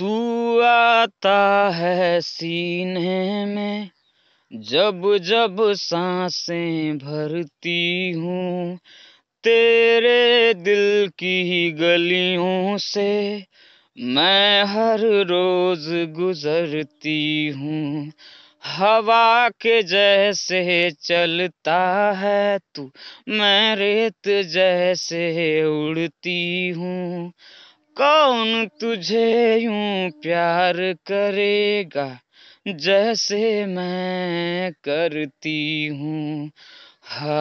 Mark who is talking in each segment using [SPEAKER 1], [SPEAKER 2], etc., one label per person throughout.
[SPEAKER 1] तू आता है सीने में जब जब सांसें भरती हूँ तेरे दिल की गलियों से मैं हर रोज गुजरती हूँ हवा के जैसे चलता है तू मैं रेत जैसे उड़ती हूँ कौन तुझे यूं प्यार करेगा जैसे मैं करती हूँ हा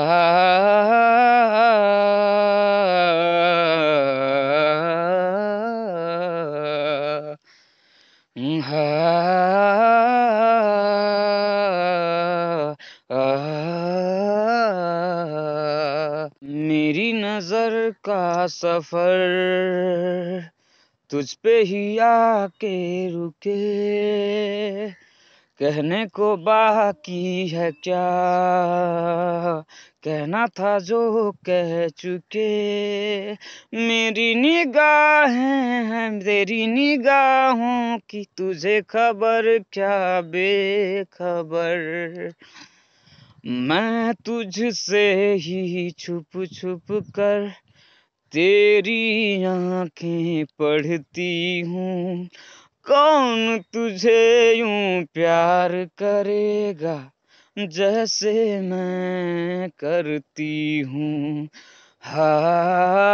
[SPEAKER 1] हा, हा, हा नजर का सफर तुझ पे ही आके रुके कहने को बाकी है क्या कहना था जो कह चुके मेरी निगाहें हैं तेरी निगाहों की तुझे खबर क्या बेखबर मैं तुझसे ही छुप छुप कर तेरी आंखें पढ़ती हूँ कौन तुझे यूं प्यार करेगा जैसे मैं करती हूँ हा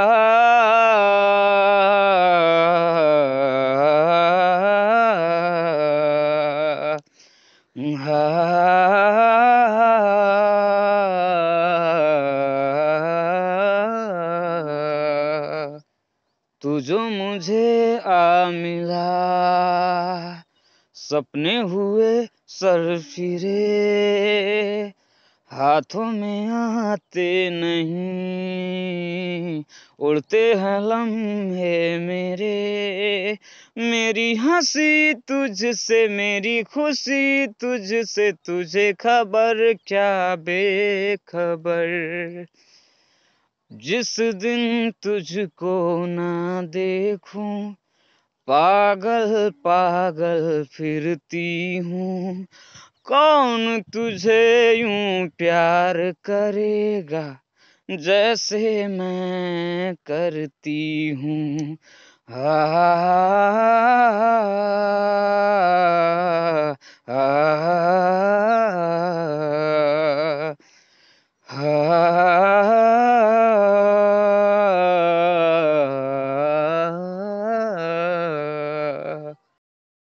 [SPEAKER 1] हा,
[SPEAKER 2] हा, हा
[SPEAKER 1] तू जो मुझे आ मिला सपने हुए सर फिरे हाथों में आते नहीं उड़ते हैं लम्हे मेरे मेरी हंसी तुझसे मेरी खुशी तुझसे तुझे खबर क्या बेखबर जिस दिन तुझको ना देखूं पागल पागल फिरती हूँ कौन तुझे यूं प्यार करेगा जैसे मैं करती हूँ हा